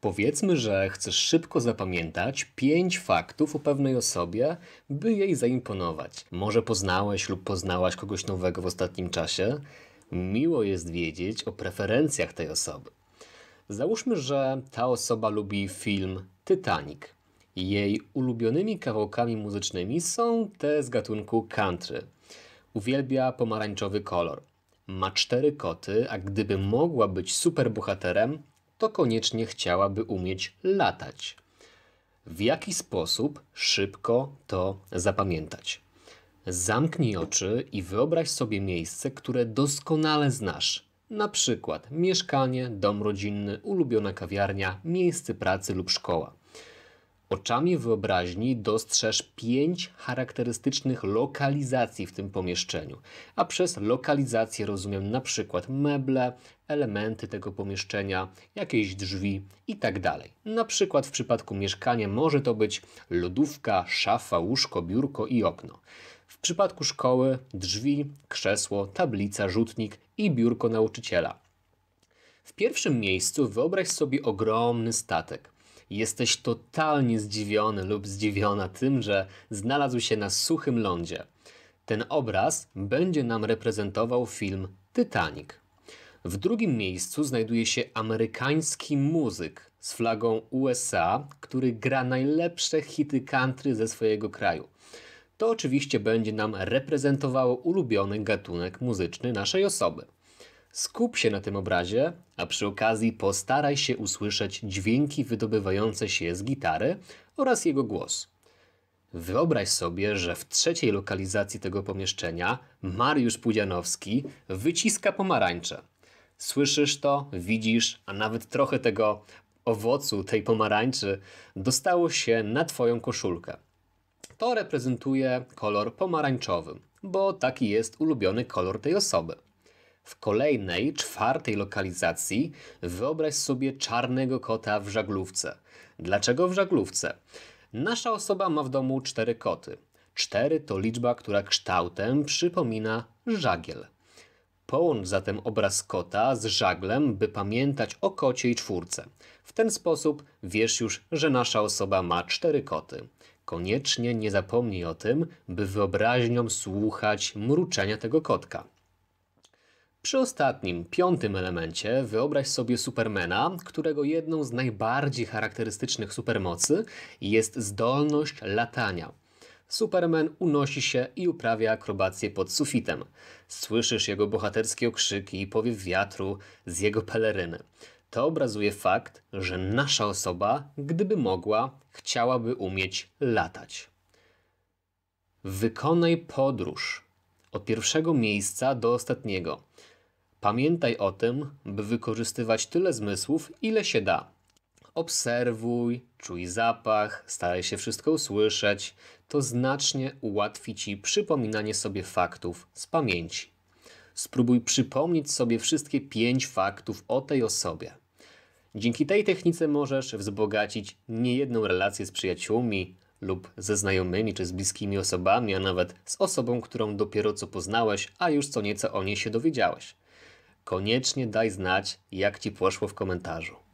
Powiedzmy, że chcesz szybko zapamiętać pięć faktów o pewnej osobie, by jej zaimponować. Może poznałeś lub poznałaś kogoś nowego w ostatnim czasie? Miło jest wiedzieć o preferencjach tej osoby. Załóżmy, że ta osoba lubi film Titanic. Jej ulubionymi kawałkami muzycznymi są te z gatunku country. Uwielbia pomarańczowy kolor. Ma cztery koty, a gdyby mogła być superbohaterem, to koniecznie chciałaby umieć latać. W jaki sposób szybko to zapamiętać? Zamknij oczy i wyobraź sobie miejsce, które doskonale znasz. Na przykład mieszkanie, dom rodzinny, ulubiona kawiarnia, miejsce pracy lub szkoła. Oczami wyobraźni dostrzeż pięć charakterystycznych lokalizacji w tym pomieszczeniu, a przez lokalizację rozumiem na przykład meble, elementy tego pomieszczenia, jakieś drzwi itd. Tak na przykład w przypadku mieszkania może to być lodówka, szafa, łóżko, biurko i okno. W przypadku szkoły drzwi, krzesło, tablica, rzutnik i biurko nauczyciela. W pierwszym miejscu wyobraź sobie ogromny statek Jesteś totalnie zdziwiony lub zdziwiona tym, że znalazł się na suchym lądzie. Ten obraz będzie nam reprezentował film Titanic. W drugim miejscu znajduje się amerykański muzyk z flagą USA, który gra najlepsze hity country ze swojego kraju. To oczywiście będzie nam reprezentowało ulubiony gatunek muzyczny naszej osoby. Skup się na tym obrazie, a przy okazji postaraj się usłyszeć dźwięki wydobywające się z gitary oraz jego głos. Wyobraź sobie, że w trzeciej lokalizacji tego pomieszczenia Mariusz Pudzianowski wyciska pomarańcze. Słyszysz to, widzisz, a nawet trochę tego owocu, tej pomarańczy, dostało się na Twoją koszulkę. To reprezentuje kolor pomarańczowy, bo taki jest ulubiony kolor tej osoby. W kolejnej, czwartej lokalizacji wyobraź sobie czarnego kota w żaglówce. Dlaczego w żaglówce? Nasza osoba ma w domu cztery koty. Cztery to liczba, która kształtem przypomina żagiel. Połącz zatem obraz kota z żaglem, by pamiętać o kocie i czwórce. W ten sposób wiesz już, że nasza osoba ma cztery koty. Koniecznie nie zapomnij o tym, by wyobraźnią słuchać mruczenia tego kotka. Przy ostatnim, piątym elemencie wyobraź sobie Supermana, którego jedną z najbardziej charakterystycznych supermocy jest zdolność latania. Superman unosi się i uprawia akrobację pod sufitem. Słyszysz jego bohaterskie okrzyki i powiew wiatru z jego peleryny. To obrazuje fakt, że nasza osoba, gdyby mogła, chciałaby umieć latać. Wykonaj podróż od pierwszego miejsca do ostatniego. Pamiętaj o tym, by wykorzystywać tyle zmysłów, ile się da. Obserwuj, czuj zapach, staraj się wszystko usłyszeć. To znacznie ułatwi Ci przypominanie sobie faktów z pamięci. Spróbuj przypomnieć sobie wszystkie pięć faktów o tej osobie. Dzięki tej technice możesz wzbogacić niejedną relację z przyjaciółmi, lub ze znajomymi czy z bliskimi osobami, a nawet z osobą, którą dopiero co poznałeś, a już co nieco o niej się dowiedziałeś. Koniecznie daj znać, jak ci poszło w komentarzu.